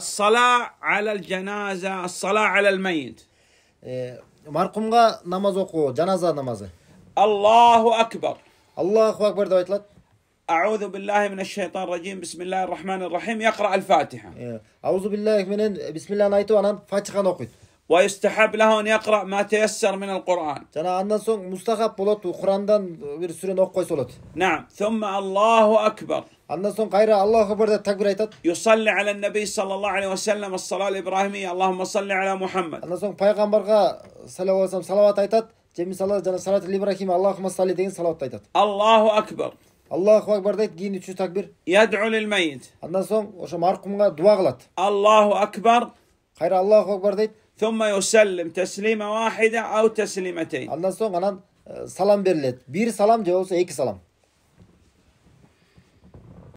الصلاة على الجنازة الصلاة على الميت إيه، مرقمغا نماز окуу جنازة намазы الله أكبر الله أكبر دو айтылат أعوذ بالله من الشيطان الرجيم بسم الله الرحمن الرحيم يقرأ الفاتحة إيه، أعوذ بالله من بسم الله نايتو أنا فاتحة نقيت ويستحب له أن يقرأ ما تيسر من القرآن. أنا أنسى مستخب بلوت وقرآن دان ورسولين أقوي سولت. نعم ثم الله أكبر. أنسون قايرة الله أكبر ده تكبر يصلي على النبي صلى الله عليه وسلم الصلاة الإبراهيمية اللهم صل على محمد. أنسون فايق أمبرغا صلوات صلوات أيتات جميع صلاة جل صلاة الإبراهيمية اللهم صل دين صلوات أيتات. الله أكبر. الله أكبر ده جيني تشو تكبر. يدعو للميت. أنسون وش ماركم دعاء الله أكبر. خير الله أكبر ده ثم يسلم تسليمة واحدة أو تسليمتين. Ondan sonra lan e, salam verilir. Bir salam diyor olsa iki salam.